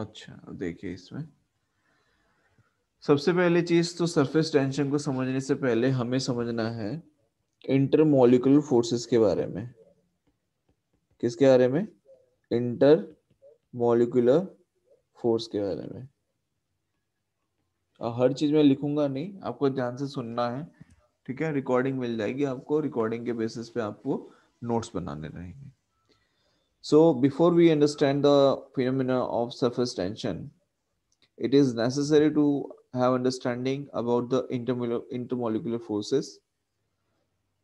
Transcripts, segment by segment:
अच्छा देखिए इसमें सबसे पहले चीज तो सरफेस टेंशन को समझने से पहले हमें समझना है इंटर मोलिकुलर फोर्सेस के बारे में किसके बारे में इंटर मोलिकुलर फोर्स के बारे में हर चीज में लिखूंगा नहीं आपको ध्यान से सुनना है ठीक है रिकॉर्डिंग मिल जाएगी आपको रिकॉर्डिंग के बेसिस पे आपको नोट्स बनाने रहेंगे So before we understand the phenomena of surface tension, it is necessary to have understanding about the intermolecular, intermolecular forces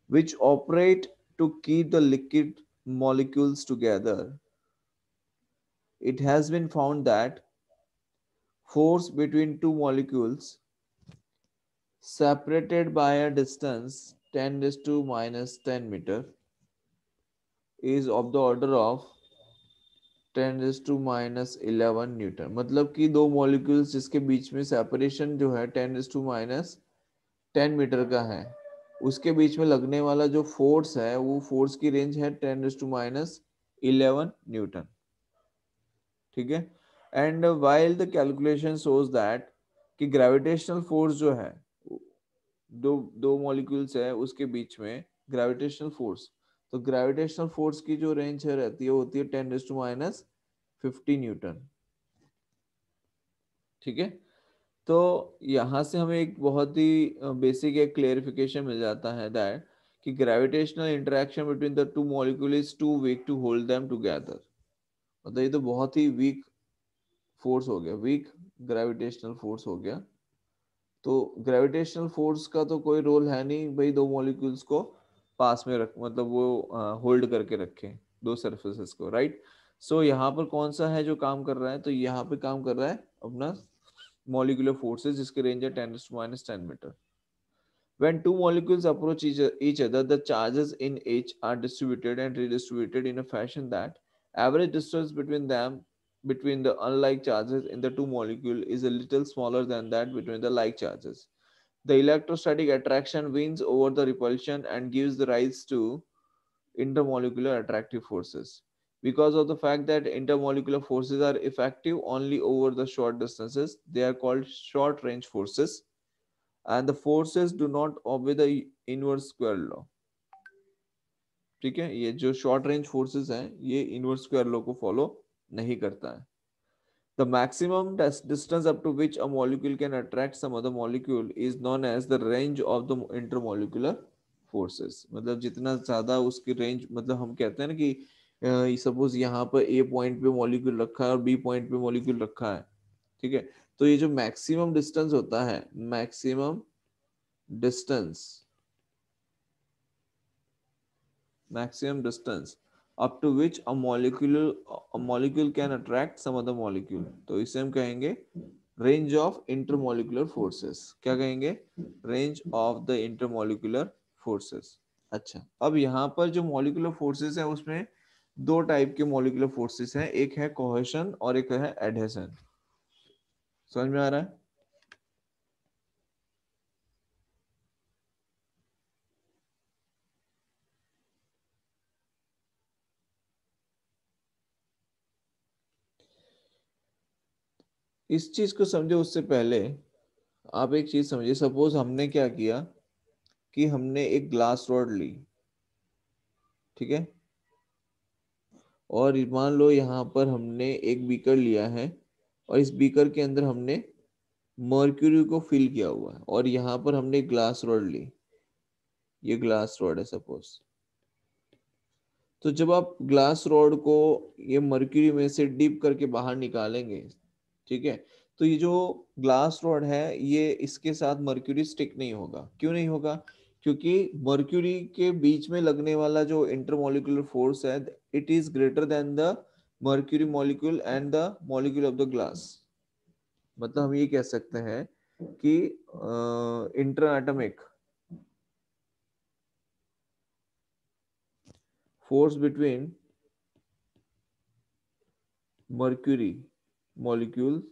which operate to keep the liquid molecules together. It has been found that force between two molecules separated by a distance 10 to minus 10 meter is of the order of ten raise to minus eleven newton मतलब कि दो molecules जिसके बीच में separation जो है ten raise to minus ten metre का है उसके बीच में लगने वाला जो फोर्स है वो फोर्स की रेंज है ten raise to minus eleven newton ठीक है and while the calculation shows that कि ग्रेविटेशनल फोर्स जो है दो दो मॉलिक्यूल्स है उसके बीच में ग्रेविटेशनल फोर्स तो ग्रेविटेशनल फोर्स की जो रेंज है रहती है होती है ten raise to minus fifty newton ठीक है तो यहां से हमें एक बहुत ही बेसिक एक क्लेरिफिकेशन मिल जाता है दैट कि gravitational interaction between the two molecule is too weak to hold them together मतलब ये तो बहुत ही वीक फोर्स हो गया वीक ग्रेविटेशनल फोर्स हो गया तो ग्रेविटेशनल फोर्स का तो कोई रोल है नहीं भाई दो मॉलिक्यूल्स को पास में रख मतलब वो होल्ड uh, करके रखे दो सर्फेसिस को राइट right? सो so, यहाँ पर कौन सा है जो काम कर रहा है तो यहाँ पे काम कर रहा है अपना मॉलिकुलर फोर्सेस जिसके रेंज है ten minus ten metre when two molecules approach each each other the charges in each are distributed and redistributed in a fashion that average distance between them between the unlike charges in the two molecule is a little smaller than that between the like charges the electrostatic attraction wins over the repulsion and gives the rise to intermolecular attractive forces. Because of the fact that intermolecular forces are effective only over the short distances, they are called short range forces. And the forces do not obey the inverse square law. ठीक है ये जो short range forces हैं ये inverse square law को follow नहीं करता है The maximum distance up to which a molecule can attract some other molecule is known as the range of the intermolecular forces. matlab jitna zyada uski range matlab hum kehte hain na ki uh, suppose yahan पर a point pe molecule rakha hai aur b point pe molecule rakha hai theek hai to ye jo maximum distance hota hai maximum distance maximum distance up to which a molecule molecule can attract some other molecule तो इसे हम कहेंगे range of intermolecular forces क्या कहेंगे range of the intermolecular forces अच्छा अब यहाँ पर जो मॉलिकुलर फोर्सेस है उसमें दो टाइप के मॉलिकुलर फोर्सेस हैं एक है कोहेशन और एक है एडहेशन समझ में आ रहा है इस चीज को समझो उससे पहले आप एक चीज समझिए सपोज हमने क्या किया कि हमने एक ग्लास रॉड ली ठीक है और मान लो यहां पर हमने एक बीकर लिया है और इस बीकर के अंदर हमने मर्क्यूरी को फिल किया हुआ है और यहां पर हमने ग्लास रॉड ली ये ग्लास रॉड है सपोज तो जब आप ग्लास रॉड को ये मर्क्यूरी में से डीप करके बाहर निकालेंगे ठीक है तो ये जो ग्लास रॉड है ये इसके साथ मर्क्यूरी स्टिक नहीं होगा क्यों नहीं होगा क्योंकि मर्क्यूरी के बीच में लगने वाला जो इंटरमोलिकुलर फोर्स है it is greater than the mercury molecule and the molecule of the glass मतलब हम ये कह सकते हैं कि inter atomic force between mercury molecules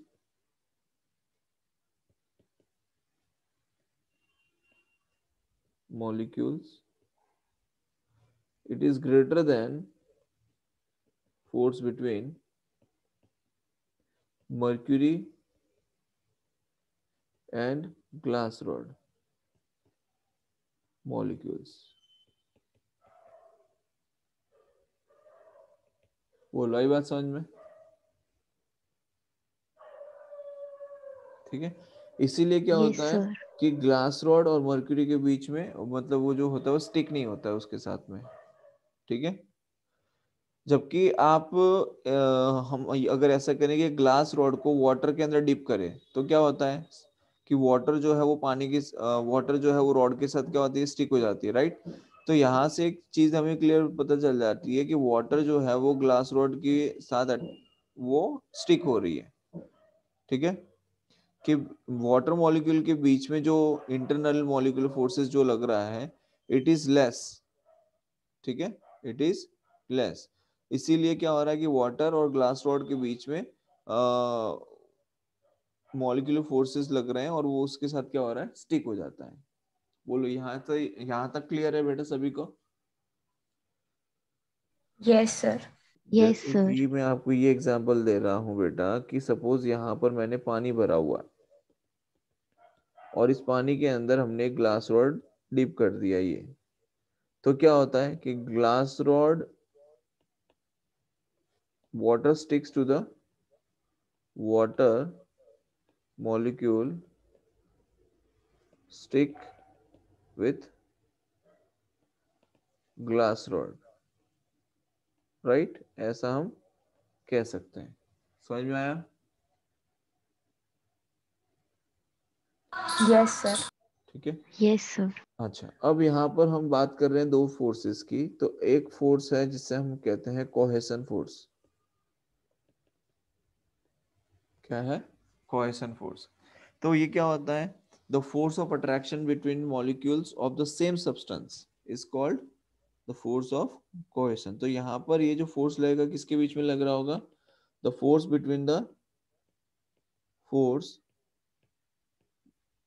molecules it is greater than force between mercury and glass rod molecules बोलो आई बात समझ में ठीक है इसीलिए क्या होता है कि ग्लास रॉड और मर्क्यूरी के बीच में मतलब वो जो होता है वो स्टिक नहीं होता है उसके साथ में ठीक है जबकि आप आ, हम अगर ऐसा करें कि ग्लास रॉड को वाटर के अंदर डिप करें तो क्या होता है कि वाटर जो है वो पानी की वाटर जो है वो रॉड के साथ क्या होती है स्टिक हो जाती है राइट तो यहाँ से एक चीज हमें क्लियर पता चल जाती है कि वाटर जो है वो ग्लास रॉड के साथ वो स्टिक हो रही है ठीक है कि वाटर मॉलिक्यूल के बीच में जो इंटरनल मॉलिक्यूल फोर्सेस जो लग रहा है इट इज लेस ठीक है इट इज लेस इसीलिए क्या हो रहा है कि वाटर और ग्लास रॉड के बीच में मॉलिक्यूलर फोर्सेस लग रहे हैं और वो उसके साथ क्या हो रहा है स्टिक हो जाता है बोलो यहाँ से यहाँ तक क्लियर है बेटा सभी को यस सर यस सर मैं आपको ये एग्जांपल दे रहा हूँ बेटा कि सपोज यहाँ पर मैंने पानी भरा हुआ है और इस पानी के अंदर हमने ग्लास रॉड डीप कर दिया ये तो क्या होता है कि glass rod water sticks to the water molecule stick with glass rod right ऐसा हम कह सकते हैं समझ में आया यस सर ठीक है यस सर अच्छा अब यहाँ पर हम बात कर रहे हैं दो फोर्सेस की तो एक फोर्स है जिसे हम कहते हैं कोहेसन फोर्स क्या है कोहेसन फोर्स तो ये क्या होता है the force of attraction between molecules of the same substance is called the force of cohesion तो यहाँ पर ये जो फोर्स लगेगा किसके बीच में लग रहा होगा the force between the force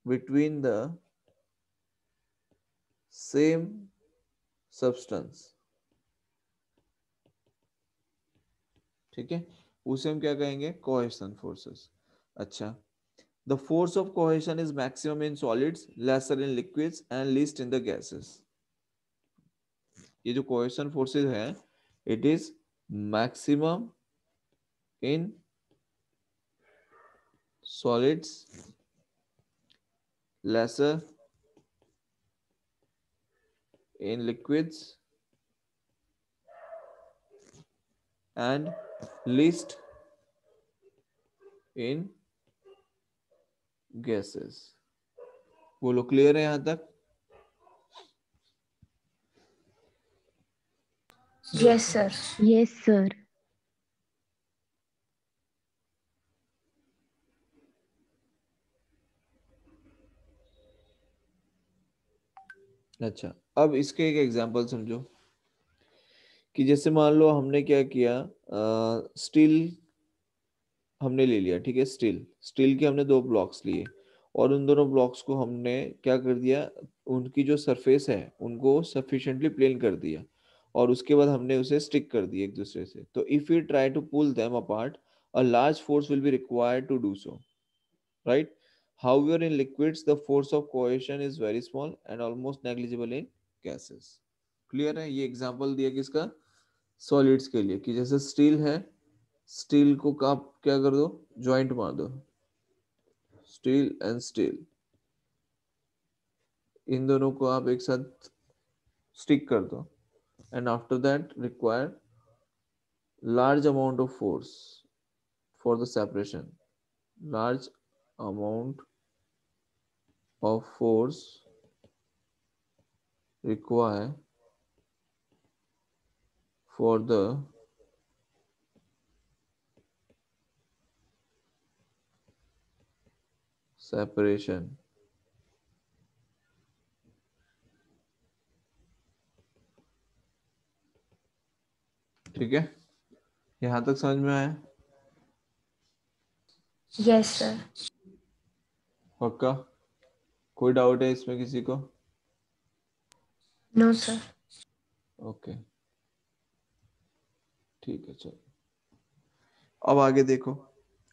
between the same substance ठीक है उसे हम क्या कहेंगे कोहेशन फोर्सेस अच्छा the force of cohesion is maximum in solids lesser in liquids and least in the gases ये जो कोहेशन फोर्सेस है it is maximum in solids lesser in liquids and least in gases बोलो clear है यहां तक yes sir yes अच्छा अब इसके एक एग्जांपल समझो कि जैसे मान लो हमने क्या किया स्टील हमने ले लिया ठीक है स्टील स्टील के हमने दो ब्लॉक्स लिए और उन दोनों ब्लॉक्स को हमने क्या कर दिया उनकी जो सरफेस है उनको सफिशेंटली प्लेन कर दिया और उसके बाद हमने उसे स्टिक कर दिया एक दूसरे से तो if you try to pull them apart a large force will be required to do so right However, in liquids, the force of cohesion is very small and almost negligible in gases. Clear है ये example दिया किसका solids के लिए कि जैसे steel है steel को आप क्या कर दो joint मार दो steel and steel इन दोनों को आप एक साथ स्टिक कर दो and after that require large amount of force for the separation large amount of force required for the separation ठीक है यहां तक समझ में आया यस सर पक्का कोई डाउट है इसमें किसी को नो सर ओके ठीक है चलो अब आगे देखो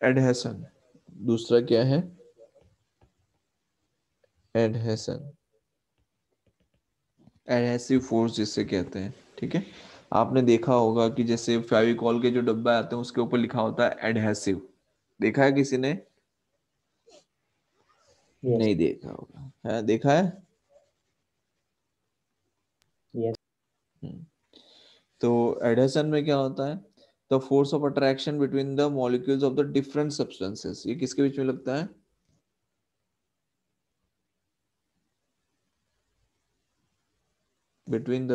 एडहेसन दूसरा क्या है एडहेसन एडहेसिव फोर्स जिसे कहते हैं ठीक है आपने देखा होगा कि जैसे फेविकॉल के जो डब्बा आते हैं उसके ऊपर लिखा होता है एडहेसिव देखा है किसी ने yes. नहीं देखा होगा है देखा है yes. हम्म। तो एडहेसन में क्या होता है the force of attraction between the molecules of the different substances ये किसके बीच में लगता है between the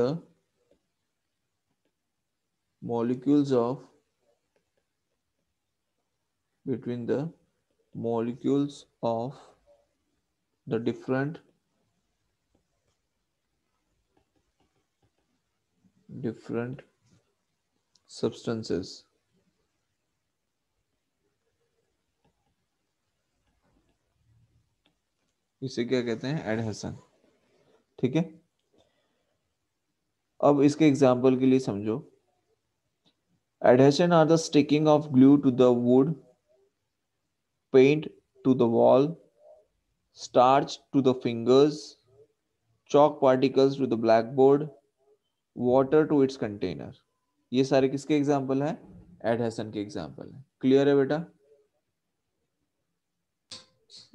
molecules of between the molecules of the different different substances इसे क्या कहते हैं एडहेसन ठीक है अब इसके एग्जाम्पल के लिए समझो adhesion are the sticking of glue to the wood paint to the wall starch to the fingers, chalk particles to the blackboard, water to its container. ये सारे किसके एग्जाम्पल है एडहेसन के एग्जाम्पल है क्लियर है बेटा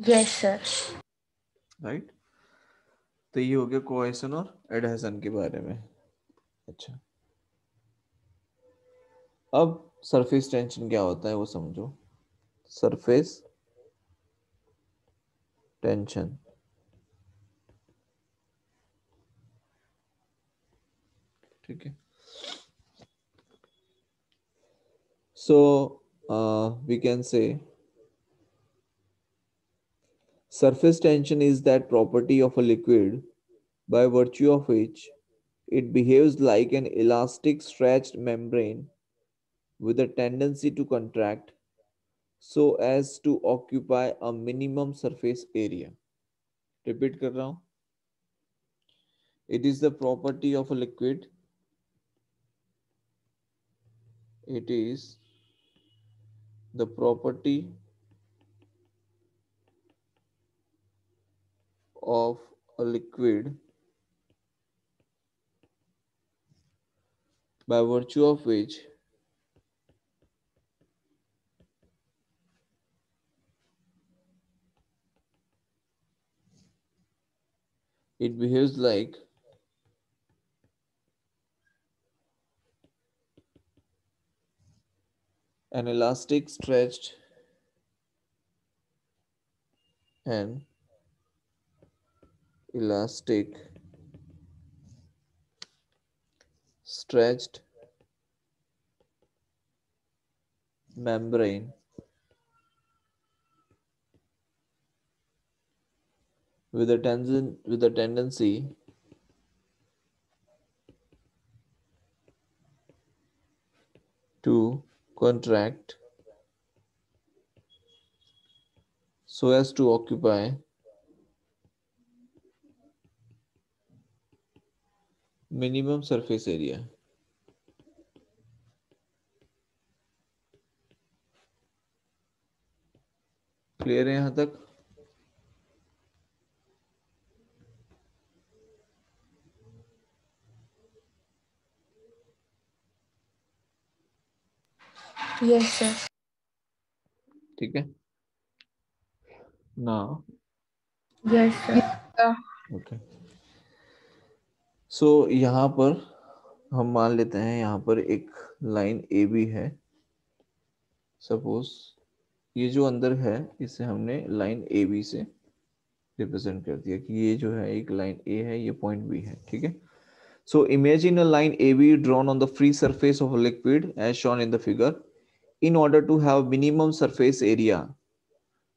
यस सर राइट तो ये हो गया कोसन और एडहेसन के बारे में अच्छा अब सरफेस टेंशन क्या होता है वो समझो surface tension. Okay. so uh, we can say surface tension is that property of a liquid by virtue of which it behaves like an elastic stretched membrane with a tendency to contract so as to occupy a minimum surface area. Repeat kar raha It is the property of a liquid. It is the property of a liquid by virtue of which it behaves like an elastic stretched and elastic stretched membrane with a tension, with a tendency to contract so as to occupy minimum surface area. Clear? है यहां yes sir ठीक है ना yes sir okay so यहाँ पर हम मान लेते हैं यहाँ पर एक लाइन ए बी है सपोज ये जो अंदर है इसे हमने लाइन ए बी से रिप्रेजेंट कर दिया कि ये जो है एक लाइन ए है ये पॉइंट बी है ठीक है so imagine a line A B drawn on the free surface of liquid as shown in the figure in order to have minimum surface area.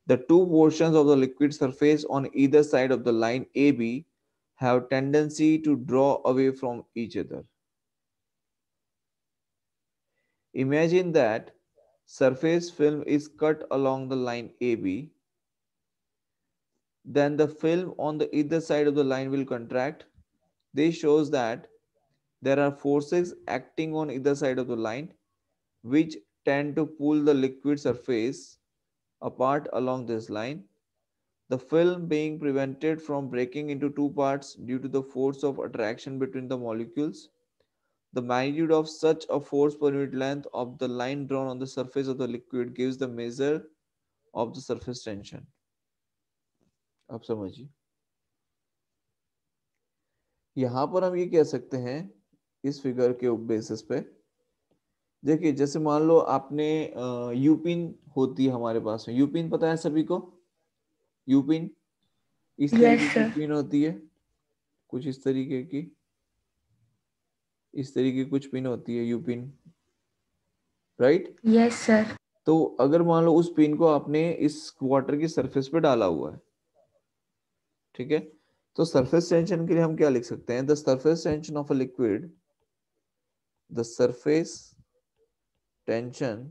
The two portions of the liquid surface on either side of the line AB have tendency to draw away from each other. Imagine that surface film is cut along the line AB. Then the film on the either side of the line will contract. This shows that there are forces acting on either side of the line which tend to pull the liquid surface apart along this line, the film being prevented from breaking into two parts due to the force of attraction between the molecules. The magnitude of such a force per unit length of the line drawn on the surface of the liquid gives the measure of the surface tension. आप यहाँ पर हम ये कह सकते हैं इस figure के बेसिस पे देखिए जैसे मान लो आपने यूपिन होती है हमारे पास में यूपिन पता है सभी को यूपिन इस तरीके की पिन होती है कुछ इस तरीके की इस तरीके की कुछ पिन होती है यूपिन राइट यस सर तो अगर मान लो उस पिन को आपने इस वाटर की सरफेस पे डाला हुआ है ठीक है तो सरफेस टेंशन के लिए हम क्या लिख सकते हैं the surface tension of a liquid the surface tension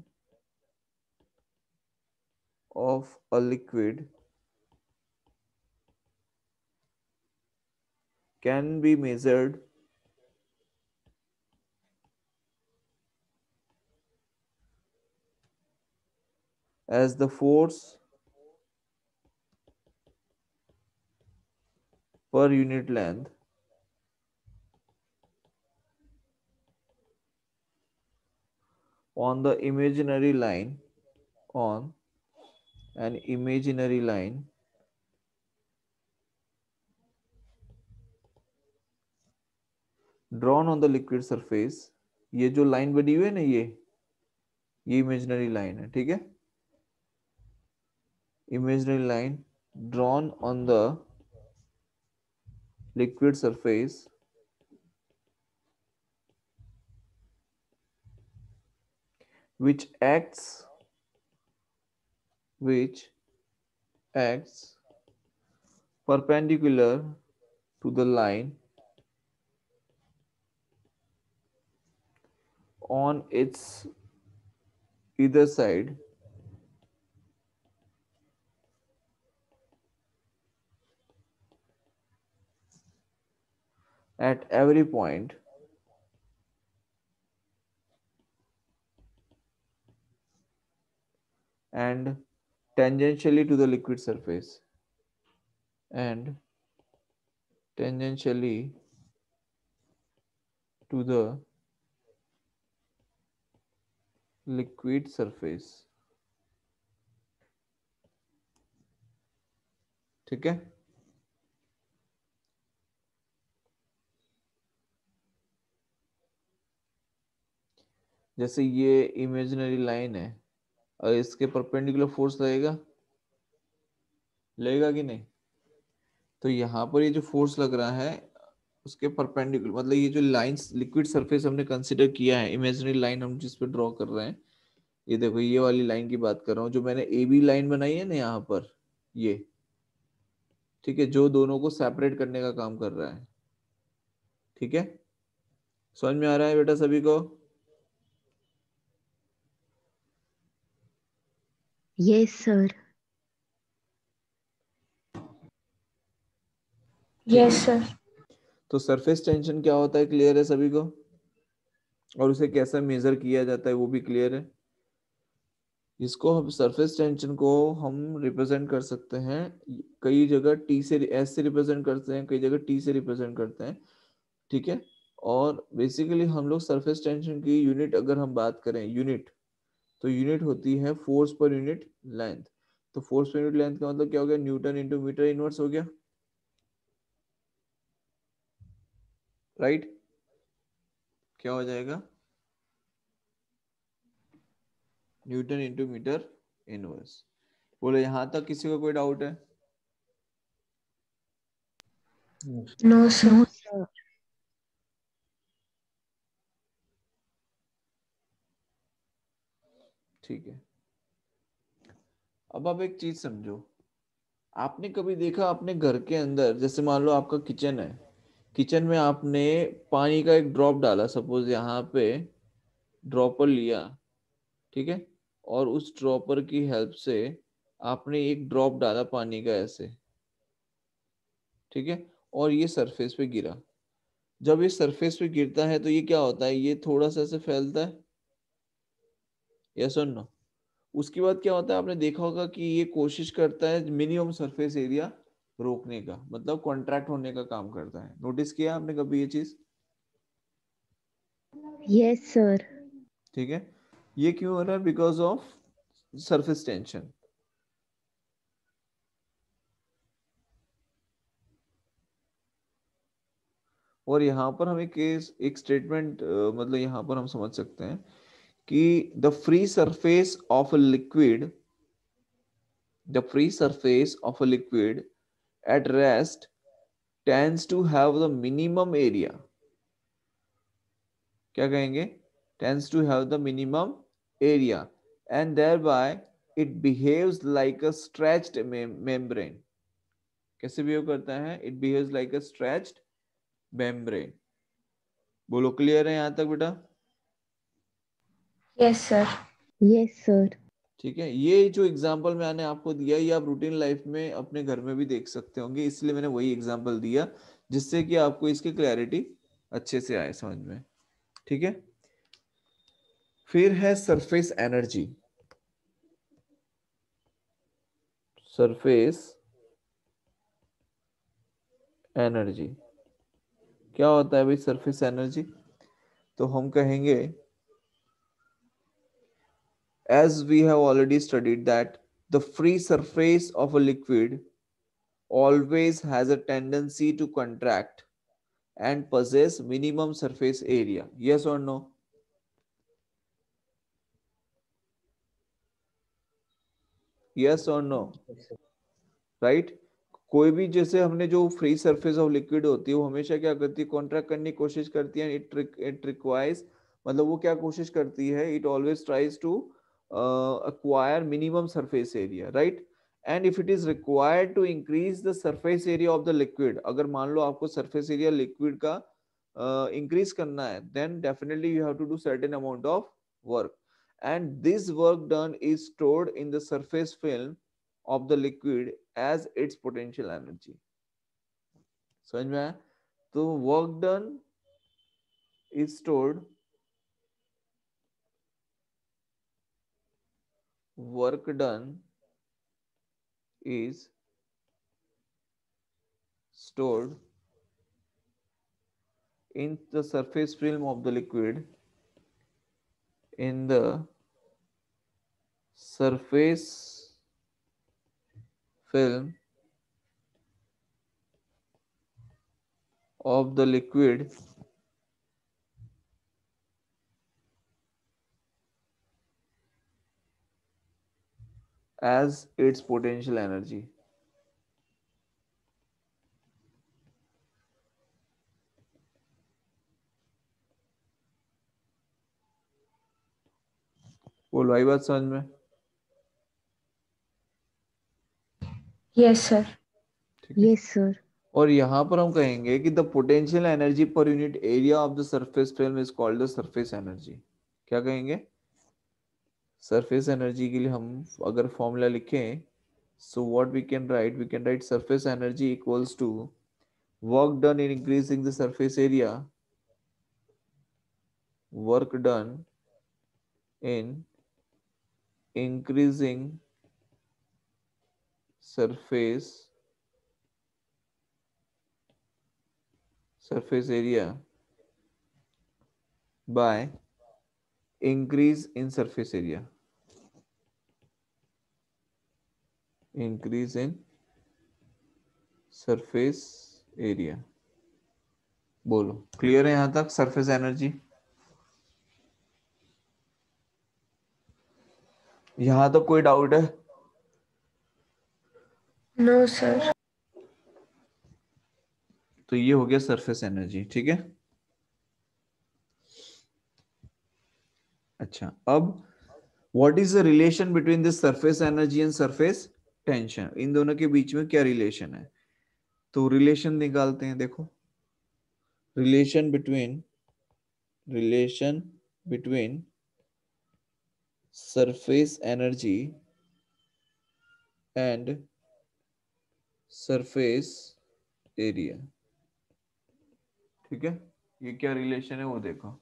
of a liquid can be measured as the force per unit length on the imaginary line on an imaginary line drawn on the liquid surface ये जो line बनी हुई है ना ये ये imaginary line है ठीक है imaginary line drawn on the liquid surface which acts which acts perpendicular to the line on its either side at every point and tangentially to the liquid surface and tangentially to the liquid surface ठीक है जैसे ये imaginary line है और इसके perpendicular force लगेगा लगेगा कि नहीं तो यहाँ पर ये जो फोर्स लग रहा है उसके परपेंडिकुलर मतलब ये जो लाइन लिक्विड सरफेस हमने कंसिडर किया है इमेजनरी लाइन हम जिस पे ड्रॉ कर रहे हैं ये देखो ये वाली लाइन की बात कर रहा हूँ जो मैंने ए बी लाइन बनाई है ना यहाँ पर ये ठीक है जो दोनों को सेपरेट करने का काम कर रहा है ठीक है समझ में आ रहा है बेटा सभी को yes sir yes sir तो सरफेस टेंशन क्या होता है क्लियर है सभी को और उसे कैसे मेजर किया जाता है वो भी क्लियर है इसको हम सरफेस टेंशन को हम रिप्रेजेंट कर सकते हैं कई जगह टी से एस से रिप्रेजेंट करते हैं कई जगह टी से रिप्रेजेंट करते हैं ठीक है और बेसिकली हम लोग सरफेस टेंशन की यूनिट अगर हम बात करें यूनिट तो यूनिट होती है फोर्स पर यूनिट लेंथ तो फोर्स पर यूनिट लेंथ का मतलब क्या हो गया न्यूटन इंटू मीटर इनवर्स हो गया राइट right? क्या हो जाएगा न्यूटन इंटू मीटर इनवर्स बोले यहां तक किसी को कोई डाउट है नो no, सर ठीक है अब आप एक चीज समझो आपने कभी देखा अपने घर के अंदर जैसे मान लो आपका किचन है किचन में आपने पानी का एक ड्रॉप डाला सपोज यहाँ पे ड्रॉपर लिया ठीक है और उस ड्रॉपर की हेल्प से आपने एक ड्रॉप डाला पानी का ऐसे ठीक है और ये सरफेस पे गिरा जब ये सरफेस पे गिरता है तो ये क्या होता है ये थोड़ा सा ऐसे फैलता है यस सुन नो उसके बाद क्या होता है आपने देखा होगा कि ये कोशिश करता है मिनिमम सरफेस एरिया रोकने का मतलब कॉन्ट्रैक्ट होने का काम करता है नोटिस किया आपने कभी ये चीज यस सर ठीक है ये क्यों हो रहा है बिकॉज ऑफ सरफेस टेंशन और यहां पर हम एक केस एक स्टेटमेंट मतलब यहाँ पर हम समझ सकते हैं कि the free surface of a liquid the free surface of a liquid at rest tends to have the minimum area क्या कहेंगे tends to have the minimum area and thereby it behaves like a stretched membrane कैसे behave करता है it behaves like a stretched membrane बोलो clear है यहां तक बेटा यस सर यस सर ठीक है ये जो एग्जाम्पल मैंने आपको दिया ये आप रूटीन लाइफ में अपने घर में भी देख सकते होंगे इसलिए मैंने वही एग्जाम्पल दिया जिससे कि आपको इसकी क्लैरिटी अच्छे से आए समझ में ठीक है फिर है सरफेस एनर्जी सरफेस एनर्जी क्या होता है भाई सरफेस एनर्जी तो हम कहेंगे as we have already studied that the free surface of a liquid always has a tendency to contract and possess minimum surface area. Yes or no? Yes or no? Right? कोई भी जैसे हमने जो free surface of liquid होती है वो हमेशा क्या करती है कॉन्ट्रैक्ट करने की कोशिश करती है इट इट रिक्वायर्स मतलब वो क्या कोशिश करती है it always tries to uh, acquire minimum surface area right and if it is required to increase the surface area of the liquid अगर मान लो आपको surface area liquid का uh, increase करना है then definitely you have to do certain amount of work and this work done is stored in the surface film of the liquid as its potential energy समझ में आया तो done is stored work done is stored in the surface film of the liquid in the surface film of the liquid as its potential energy. बोलो आई बात समझ में yes sir yes sir और यहां पर हम कहेंगे कि the potential energy per unit area of the surface film is called the surface energy क्या कहेंगे सरफेस एनर्जी के लिए हम अगर फॉर्मूला लिखें so what we can write we can write surface energy equals to work done in increasing the surface area work done in increasing surface surface area by increase in surface area increase in surface area बोलो clear है यहां तक surface energy यहां तक तो कोई doubt है no no, sir तो ये हो गया सरफेस एनर्जी ठीक है अच्छा अब what is the relation between this surface energy and surface tension इन दोनों के बीच में क्या रिलेशन है तो रिलेशन निकालते हैं देखो relation between relation between surface energy and surface area ठीक है ये क्या रिलेशन है वो देखो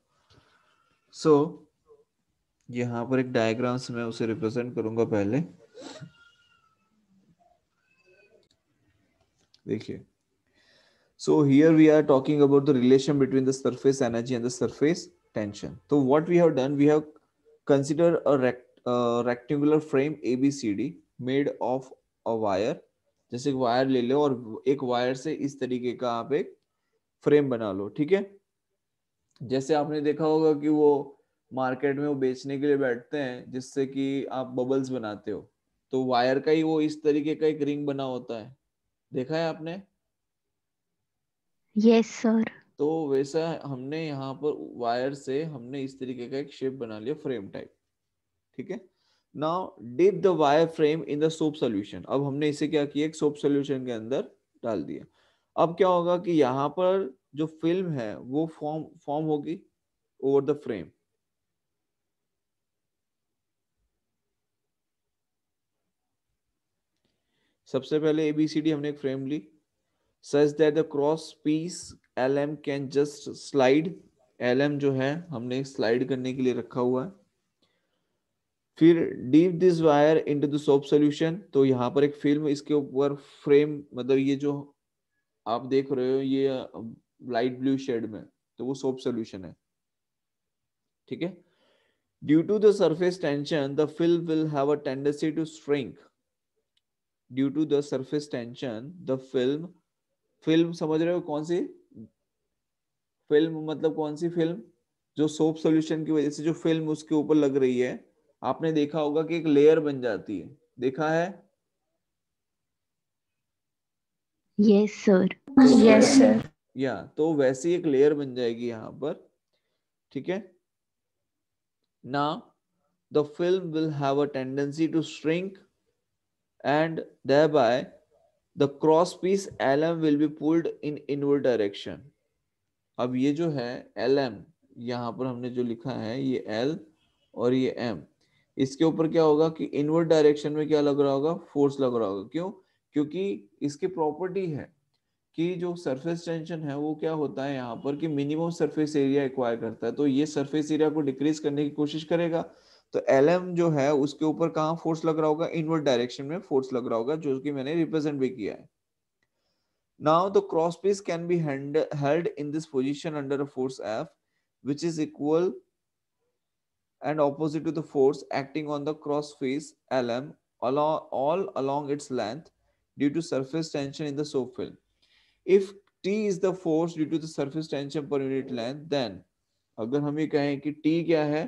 सो so, यहाँ पर एक डायग्राम से मैं उसे रिप्रेजेंट करूंगा पहले देखिए so here we are talking about the relation between the surface energy and the surface tension तो what we have done we have consider a rectangular frame ABCD made of a wire जैसे wire ले लो और एक wire से इस तरीके का आप एक फ्रेम बना लो ठीक है जैसे आपने देखा होगा कि वो मार्केट में वो बेचने के लिए बैठते हैं जिससे कि आप बबल्स बनाते हो तो वायर का ही वो इस तरीके का एक रिंग बना होता है देखा है आपने यस yes, सर तो वैसा हमने यहाँ पर वायर से हमने इस तरीके का एक शेप बना लिया फ्रेम टाइप ठीक है now dip the wire frame in the soap solution अब हमने इसे क्या किया सोप सोल्यूशन के अंदर डाल दिया अब क्या होगा कि यहाँ पर जो फिल्म है वो फॉर्म फॉर्म होगी ओवर द फ्रेम सबसे पहले एबीसीडी हमने एक फ्रेम ली such that the cross piece L M can just slide L M जो है हमने स्लाइड करने के लिए रखा हुआ है फिर dip this wire in the soap solution तो यहाँ पर एक फिल्म इसके ऊपर फ्रेम मतलब ये जो आप देख रहे हो ये लाइट ब्लू शेड में तो वो सोप सोल्यूशन है ठीक है due to the surface tension the film will have a tendency to shrink due to the surface tension the film film समझ रहे हो कौन सी फिल्म मतलब कौन सी फिल्म जो सोप सोल्यूशन की वजह से जो फिल्म उसके ऊपर लग रही है आपने देखा होगा कि एक लेयर बन जाती है देखा है यस सर यस सर या तो वैसी एक लेयर बन जाएगी यहाँ पर ठीक है ना the film will have a tendency to shrink and thereby the cross piece lm will be pulled in inward direction अब ये जो है एल एम यहाँ पर हमने जो लिखा है ये एल और ये एम इसके ऊपर क्या होगा कि इनवर्ड डायरेक्शन में क्या लग रहा होगा फोर्स लग रहा होगा क्यों क्योंकि इसकी प्रॉपर्टी है कि जो सरफेस टेंशन है वो क्या होता है यहाँ पर कि मिनिमम सरफेस एरिया एक्वायर करता है तो ये सरफेस एरिया को डिक्रीज करने की कोशिश करेगा तो एल जो है उसके ऊपर कहा फोर्स लग रहा होगा इनवर्ड डायरेक्शन में फोर्स लग रहा होगा जो कि मैंने रिप्रेजेंट भी किया है now the cross piece can be held in this position under force F which is equal and opposite to the force acting on the cross piece L M all along its length due to surface tension in the soap film if T is the force due to surface tension per unit length then अगर हम ये कहें कि T क्या है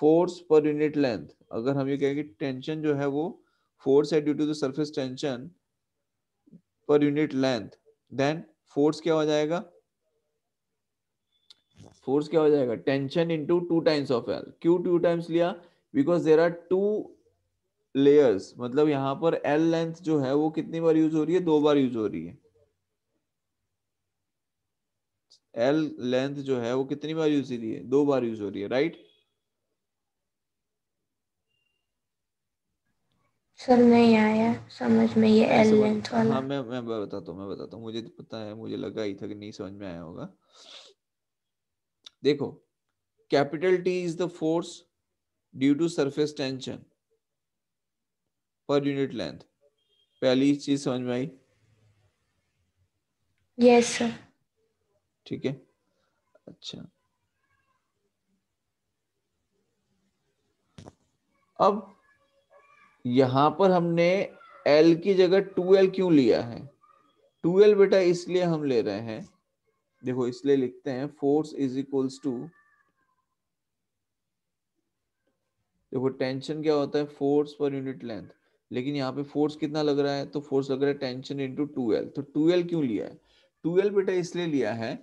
force per unit length अगर हम ये कहें कि टेंशन जो है वो फोर्स है due to the surface tension per unit length then force क्या हो जाएगा फोर्स क्या हो जाएगा tension into two times of L क्यू टू टाइम्स लिया because there are two layers मतलब यहां पर एल लेंथ जो है वो कितनी बार यूज हो रही है दो बार यूज हो रही है एल लेंथ जो है वो कितनी बार यूज हो रही है दो बार यूज हो रही है राइट right? सर नहीं आया समझ में ये एल लेंथ वाला हाँ मैं मैं बताता हूँ मैं बताता हूँ मुझे तो पता है मुझे लगा ही था कि नहीं समझ में आया होगा देखो capital T is the force due to surface tension per unit length पहली चीज समझ में आई यस सर ठीक है अच्छा अब यहां पर हमने एल की जगह टू एल क्यों लिया है टू एल बेटा इसलिए हम ले रहे हैं देखो इसलिए लिखते हैं फोर्स इज इक्वल्स टू देखो टेंशन क्या होता है फोर्स पर यूनिट लेंथ लेकिन यहाँ पे फोर्स कितना लग रहा है तो फोर्स लग रहा है टेंशन इंटू टू एल तो टू एल क्यों लिया है टू एल बेटा इसलिए लिया है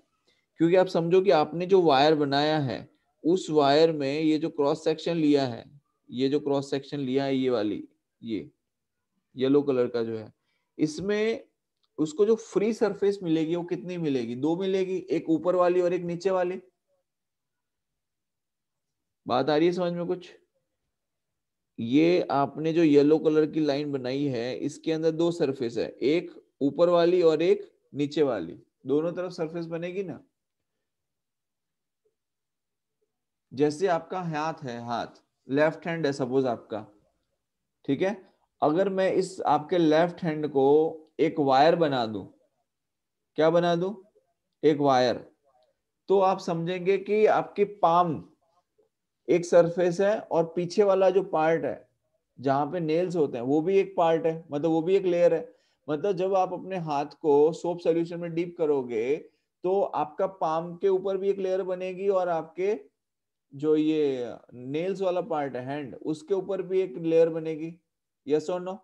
क्योंकि आप समझो कि आपने जो वायर बनाया है उस वायर में ये जो क्रॉस सेक्शन लिया है ये जो क्रॉस सेक्शन लिया है ये वाली ये येलो कलर का जो है इसमें उसको जो फ्री सरफेस मिलेगी वो कितनी मिलेगी दो मिलेगी एक ऊपर वाली और एक नीचे वाली बात आ रही है समझ में कुछ ये आपने जो येलो कलर की लाइन बनाई है इसके अंदर दो सरफेस है एक ऊपर वाली और एक नीचे वाली दोनों तरफ सरफेस बनेगी ना जैसे आपका हाथ है हाथ लेफ्ट हैंड है सपोज आपका ठीक है अगर मैं इस आपके लेफ्ट हैंड को एक वायर बना दू क्या बना दू एक वायर तो आप समझेंगे कि आपकी पाम एक सरफेस है और पीछे वाला जो पार्ट है जहां पे नेल्स होते हैं वो भी एक पार्ट है मतलब वो भी एक लेयर है मतलब जब आप अपने हाथ को सोप सोल्यूशन में डीप करोगे तो आपका पाम के ऊपर भी एक लेयर बनेगी और आपके जो ये नेल्स वाला पार्ट है हैंड उसके ऊपर भी एक लेयर बनेगी यस और नो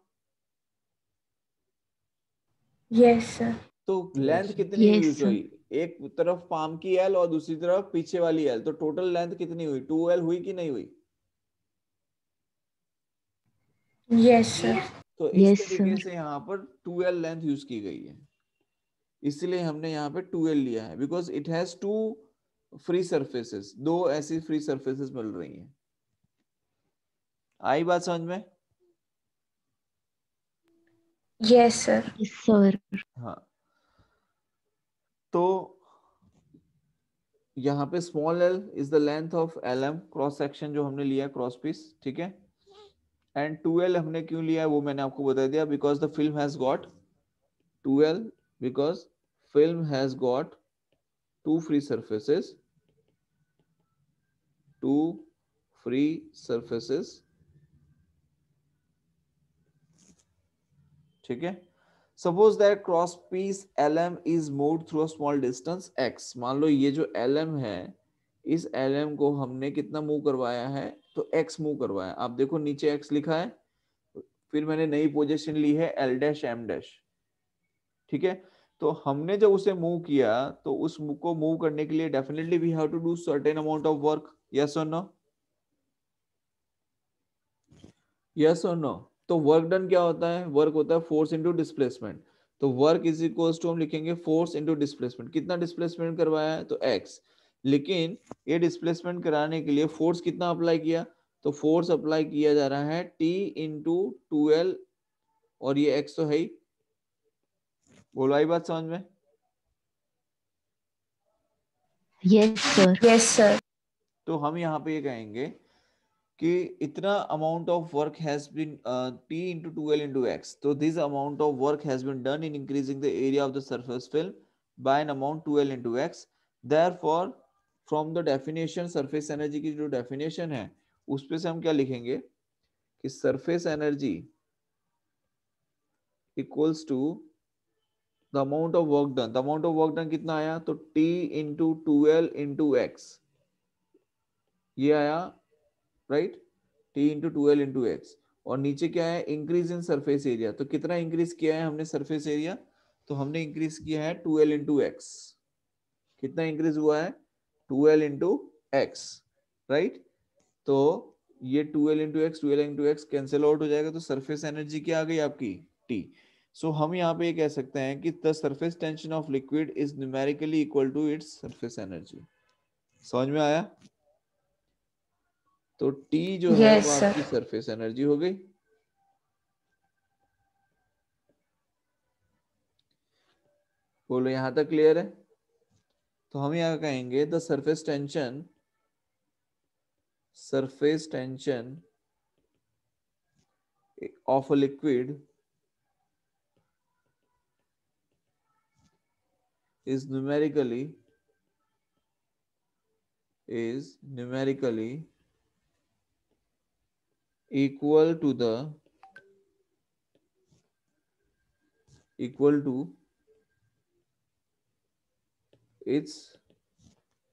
यस सर तो लेंथ कितनी yes, यूज हुई एक तरफ पाम की एल और दूसरी तरफ पीछे वाली एल तो टोटल लेंथ कितनी हुई टू एल हुई कि नहीं हुई यस yes, सर तो इस yes, तरीके से यहाँ पर टू एल लेंथ यूज की गई है इसलिए हमने यहाँ पे टू एल लिया है because it has two free surfaces दो ऐसी फ्री सरफेसेस मिल रही हैं आई बात समझ में यस सर हाँ तो यहाँ पे small L is the length of L M cross section जो हमने लिया क्रॉस पीस ठीक है एंड टू एल हमने क्यों लिया है वो मैंने आपको बता दिया because the film has got two L because film has got two free surfaces two free surfaces ठीक है suppose that cross piece L M is move through a small distance X मान लो ये जो एल एम है इस L M को हमने कितना मूव करवाया है तो एक्स मूव करवाया आप देखो नीचे एक्स लिखा है फिर मैंने नई पोजीशन ली है एल डैश एम डैश ठीक है तो हमने जब उसे मूव किया तो उस को मूव करने के लिए definitely we have to do certain amount of work yes or no yes or no तो वर्क डन क्या होता है वर्क होता है फोर्स इंटू डिस्प्लेसमेंट तो वर्क इज इक्वल्स टू हम लिखेंगे फोर्स इंटू डिस्प्लेसमेंट कितना डिस्प्लेसमेंट करवाया है तो एक्स लेकिन ये डिस्प्लेसमेंट कराने के लिए फोर्स कितना अप्लाई किया तो फोर्स अप्लाई किया जा रहा है टी इंटू टू एल और ये एक्स तो है ही बोलो आई बात समझ में यस सर यस सर तो हम यहाँ पे ये कहेंगे कि इतना amount of work has been T into two L into x तो this amount of work has been done in increasing the area of the surface film by an amount two L into x therefore from the definition surface energy की जो definition है उस पर से हम क्या लिखेंगे कि surface energy equals to the amount of work done the amount of work done कितना आया तो T into two L into x ये आया right T into two L into x और नीचे क्या है इंक्रीज इन सरफेस एरिया तो कितना इंक्रीज किया है हमने सरफेस एरिया तो हमने इंक्रीज किया है टू एल इंटू एक्स कितना इंक्रीज हुआ है two L into x right तो ये two L into x two L into x cancel out हो जाएगा तो सरफेस एनर्जी क्या आ गई आपकी टी सो so, हम यहाँ पे ये कह सकते हैं कि the surface tension of liquid is numerically equal to its surface energy समझ में आया तो टी जो yes, है वो आपकी सरफेस एनर्जी हो गई बोलो यहां तक क्लियर है तो हम यहां कहेंगे the surface tension surface tension of a liquid is numerically is numerically equal to the equal to its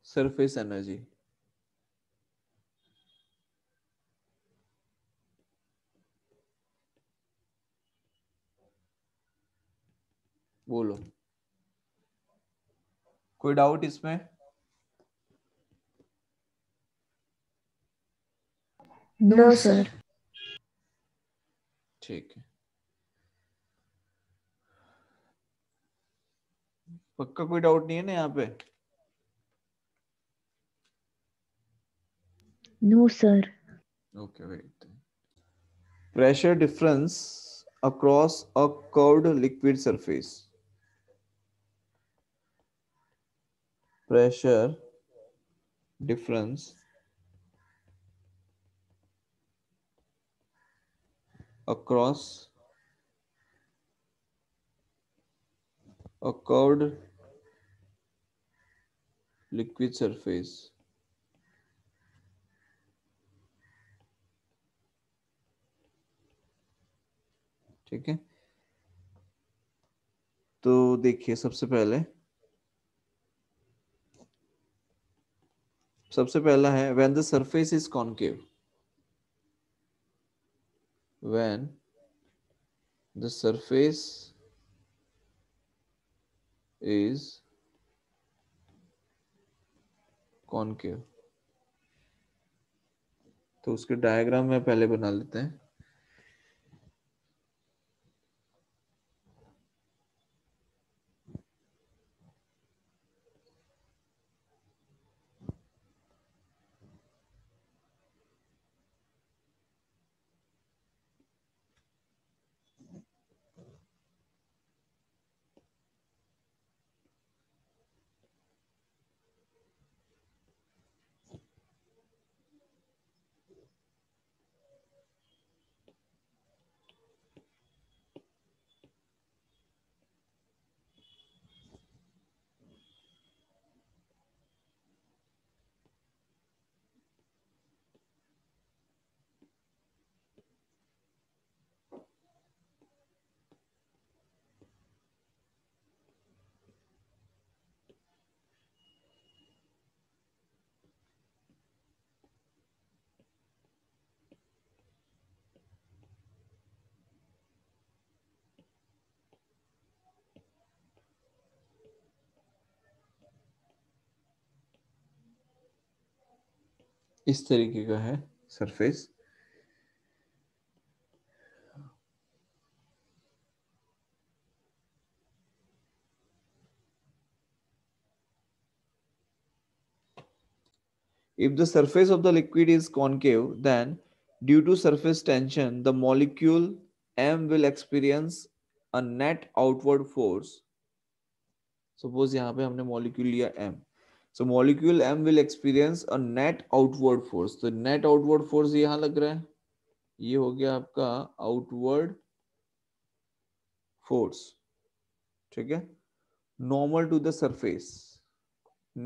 surface energy. बोलो कोई डाउट इसमें नो no, सर ठीक पक्का कोई डाउट नहीं है ना यहाँ पे no sir okay wait pressure difference across a curved liquid surface pressure difference across a curved liquid surface. ठीक है तो देखिए सबसे पहले सबसे पहला है when the surface is concave when the surface is concave. तो उसके डायग्राम में पहले बना लेते हैं इस तरीके का है surface If the surface of the liquid is concave, then due to surface tension, the molecule M will experience a net outward force. Suppose यहाँ पे हमने molecule लिया M. So molecule M will experience a net outward force तो net outward force यहां लग रहा है ये हो गया आपका आउटवर्ड फोर्स ठीक है normal to the surface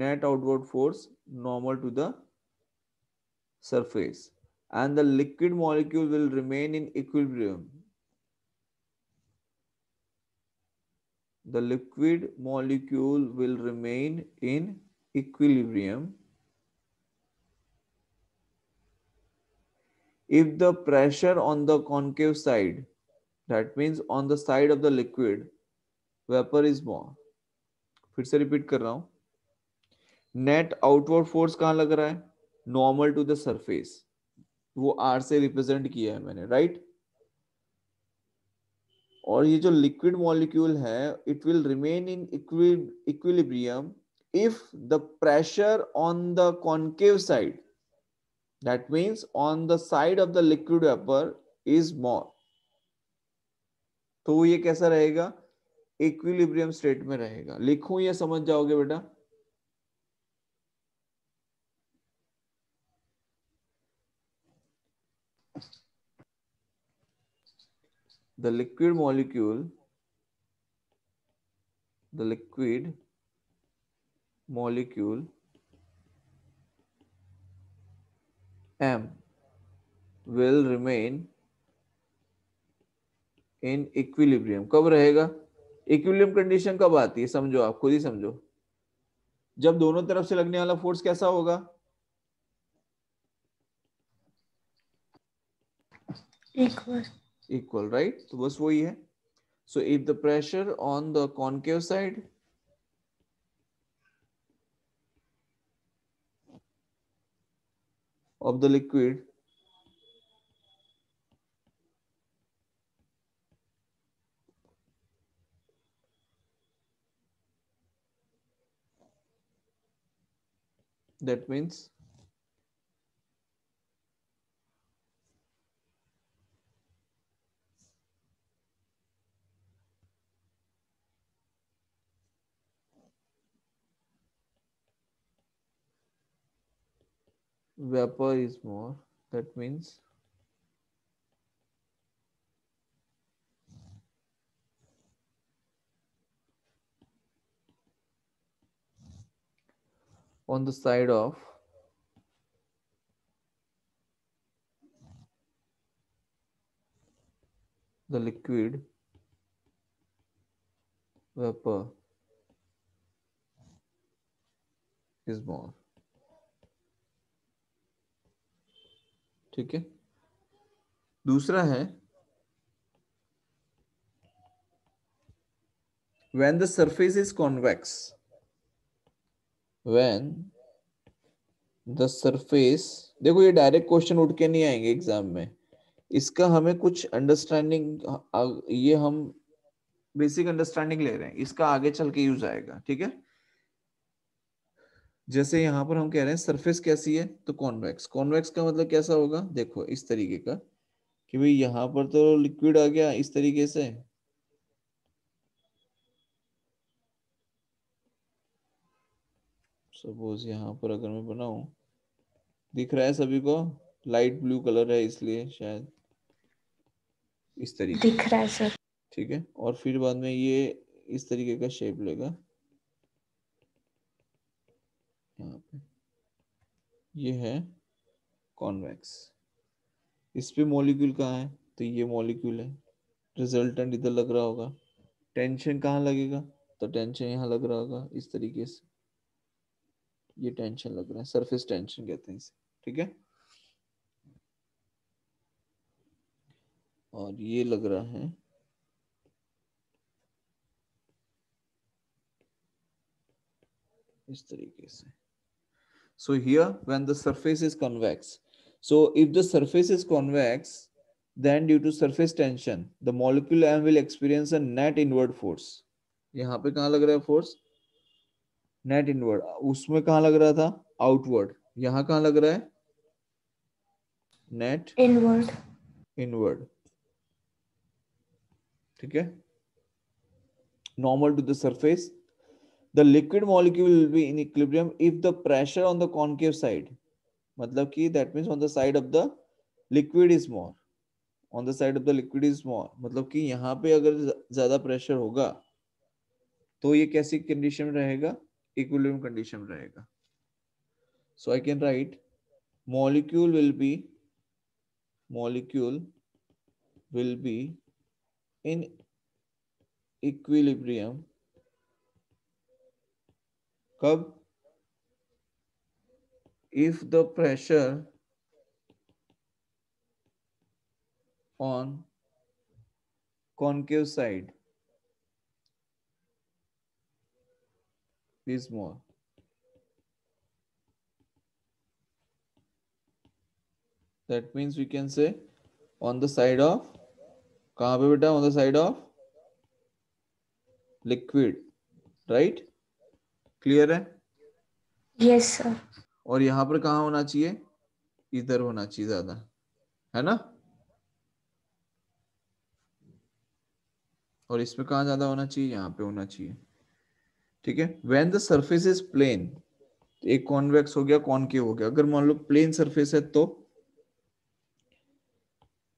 net outward force normal to the surface and the liquid molecule will remain in equilibrium the liquid molecule will remain in equilibrium if the pressure on the concave side that means on the side of the liquid vapor is more फिर से repeat कर रहा हूं net outward force कहां लग रहा है normal to the surface वो आर से रिप्रेजेंट किया है मैंने राइट right? और ये जो लिक्विड मॉलिक्यूल है it will remain in equilibrium if the pressure on the concave side, that means on the side of the liquid vapor is more. तो ये कैसा रहेगा इक्विलिब्रियम स्टेट में रहेगा लिखूं या समझ जाओगे बेटा the liquid molecule the liquid molecule m will remain in equilibrium कब रहेगा इक्विलिब्रियम कंडीशन कब आती है समझो आप खुद ही समझो जब दोनों तरफ से लगने वाला फोर्स कैसा होगा इक्वल इक्वल राइट तो बस वही है so if the pressure on the concave side of the liquid that means vapor is more, that means on the side of the liquid vapor is more. ठीक है दूसरा है when the surface is convex when the surface देखो ये direct question उठ के नहीं आएंगे एग्जाम में इसका हमें कुछ अंडरस्टैंडिंग ये हम बेसिक अंडरस्टैंडिंग ले रहे हैं इसका आगे चल के यूज आएगा ठीक है जैसे यहाँ पर हम कह रहे हैं सरफेस कैसी है तो कॉन्वेक्स कॉन्वेक्स का मतलब कैसा होगा देखो इस तरीके का कि भाई यहाँ पर तो लिक्विड आ गया इस तरीके से सपोज यहाँ पर अगर मैं बनाऊ दिख रहा है सभी को लाइट ब्लू कलर है इसलिए शायद इस तरीके दिख रहा है सर ठीक है और फिर बाद में ये इस तरीके का शेप लेगा यहाँ पे ये है कॉन्वेक्स इस पे मॉलिक्यूल कहाँ है तो ये मॉलिक्यूल है रिजल्टेंट इधर लग रहा होगा टेंशन कहाँ लगेगा तो टेंशन यहाँ लग रहा होगा इस तरीके से ये टेंशन लग रहा है सरफेस टेंशन कहते हैं इसे ठीक है और ये लग रहा है इस तरीके से So here, when the surface is convex, so if the surface is convex, then due to surface tension, the molecule M will experience a net inward force. yahan pe kahan lag raha hai force net inward usme kahan lag raha tha outward yahan kahan lag raha hai net inward inward theek hai normal to the surface the liquid molecule will be in equilibrium if the pressure on the concave side मतलब कि that means on the side of the liquid is more on the side of the liquid is more मतलब कि यहाँ पे अगर ज्यादा pressure होगा तो ये कैसी कंडीशन में रहेगा इक्विलिब्रियम कंडीशन में रहेगा so i can write molecule will be molecule will be in equilibrium if the pressure on concave side is more that means we can say on the side of kahan pe beta on the side of liquid right clear है yes yes, sir और यहाँ पर कहा होना चाहिए इधर होना चाहिए ज्यादा है ना और इसमें कहा ज्यादा होना चाहिए यहाँ पे होना चाहिए ठीक है when the surface is plane एक कॉन्वेक्स हो गया के हो गया अगर मान लो प्लेन सरफेस है तो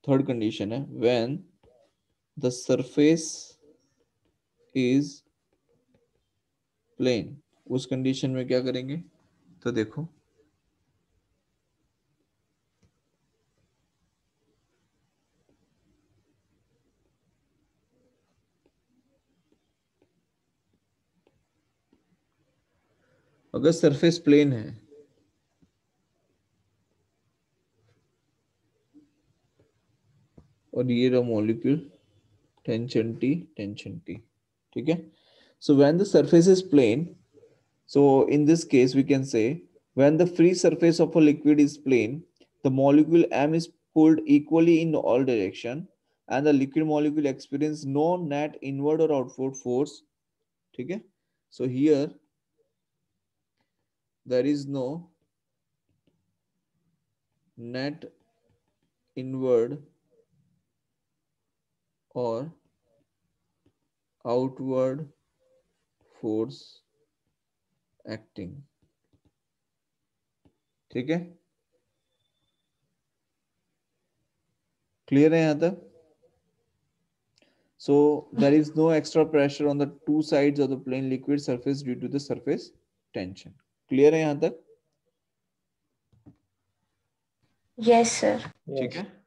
थर्ड कंडीशन है when the surface is plane उस कंडीशन में क्या करेंगे तो देखो अगर सरफेस प्लेन है और ये रहा molecule tension T tension T ठीक है so when the surface is plane So in this case, we can say when the free surface of a liquid is plane, the molecule M is pulled equally in all direction and the liquid molecule experience no net inward or outward force. Okay. So here there is no net inward or outward force acting ठीक है clear है यहां तक so there is no extra pressure on the two side of the plane liquid surface due to the surface tension clear है यहां तक yes sir ठीक है